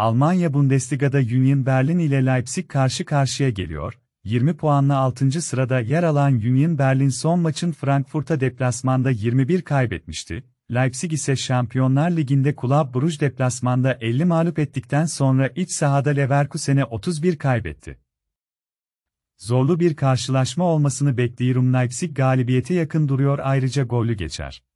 Almanya Bundesliga'da Union Berlin ile Leipzig karşı karşıya geliyor. 20 puanla 6. sırada yer alan Union Berlin son maçın Frankfurt'a deplasmanda 21 kaybetmişti. Leipzig ise Şampiyonlar Ligi'nde Kulüp Bruj deplasmanda 50 mağlup ettikten sonra iç sahada Leverkusen'e 31 kaybetti. Zorlu bir karşılaşma olmasını bekliyorum Leipzig galibiyete yakın duruyor ayrıca gollü geçer.